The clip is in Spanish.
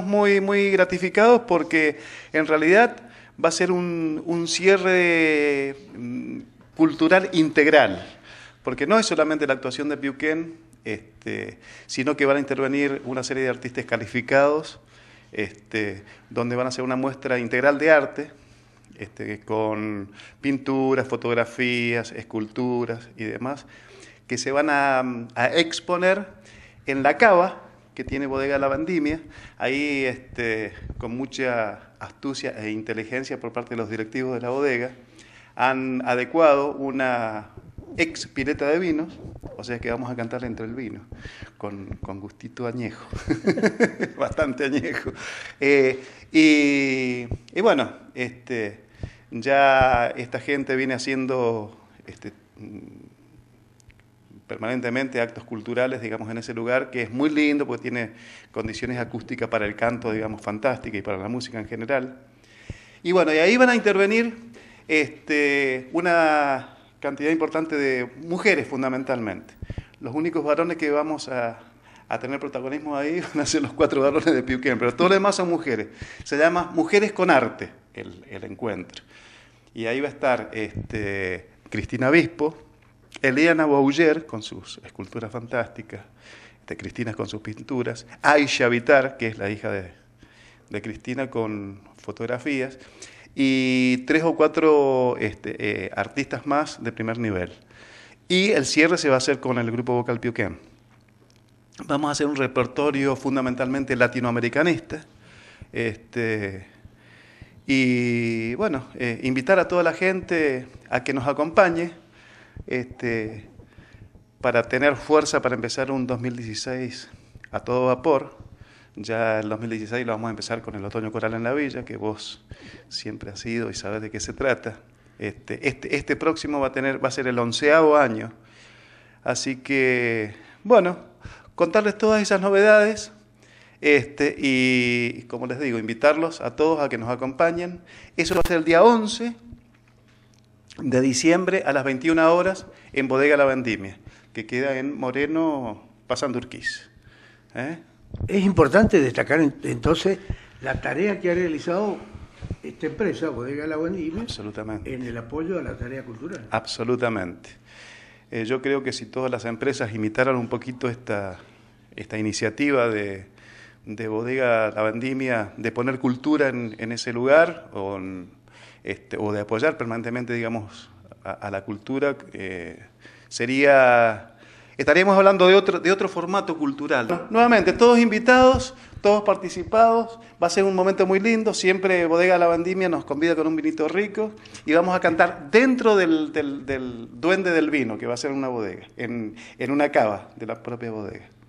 muy, muy gratificados porque en realidad va a ser un, cierre mm, cultural integral, porque no es solamente la actuación de Piuquén, este, sino que van a intervenir una serie de artistas calificados, este, donde van a hacer una muestra integral de arte, este, con pinturas, fotografías, esculturas y demás, que se van a mm, exponer en la cava, que tiene Bodega La Vendimia. Ahí, este, con mucha astucia e inteligencia por parte de los directivos de la bodega, han adecuado una ex pileta de vinos, o sea que vamos a cantar entre el vino, con, gustito añejo, bastante añejo. Eh, y, y, bueno, este, ya esta gente viene haciendo este, permanentemente actos culturales, digamos, en ese lugar, que es muy lindo porque tiene condiciones acústicas para el canto, digamos, fantástica y para la música en general. Y bueno, y ahí van a intervenir este, una cantidad importante de mujeres fundamentalmente. Los únicos varones que vamos a, tener protagonismo ahí van a ser los cuatro varones de Piuquén, pero todo lo demás son mujeres. Se llama Mujeres con Arte el, encuentro. Y ahí va a estar este, Cristina Bispo, Eliana Bouyer, con sus esculturas fantásticas, Cristina con sus pinturas, Aisha Vitar, que es la hija de, Cristina, con fotografías, y tres o cuatro este, eh, artistas más de primer nivel. Y el cierre se va a hacer con el grupo vocal Piuquén. Vamos a hacer un repertorio fundamentalmente latinoamericanista. Este, y bueno, eh, invitar a toda la gente a que nos acompañe este, para tener fuerza para empezar un 2016 a todo vapor. Ya el 2016 lo vamos a empezar con el Otoño Coral en la Villa, que vos siempre has sido y sabes de qué se trata. Este, este, este próximo va a, tener, va a ser el onceavo año. Así que, bueno, contarles todas esas novedades. Este, y como les digo, invitarlos a todos a que nos acompañen. Eso va a ser el día 11 de diciembre a las 21 horas en Bodega La Vendimia, que queda en Moreno, pasando ¿eh? Es importante destacar entonces la tarea que ha realizado esta empresa, Bodega La Vendimia, Absolutamente. en el apoyo a la tarea cultural. Absolutamente. Eh, yo creo que si todas las empresas imitaran un poquito esta, esta iniciativa de, Bodega La Vendimia, de poner cultura en, en ese lugar, o este, o de apoyar permanentemente, digamos, a, la cultura, eh, sería... Estaríamos hablando de otro, formato cultural. nuevamente, todos invitados, todos participados, va a ser un momento muy lindo, siempre Bodega La Vandimia nos convida con un vinito rico y vamos a cantar dentro del, duende del vino, que va a ser una bodega, en una cava de la propia bodega.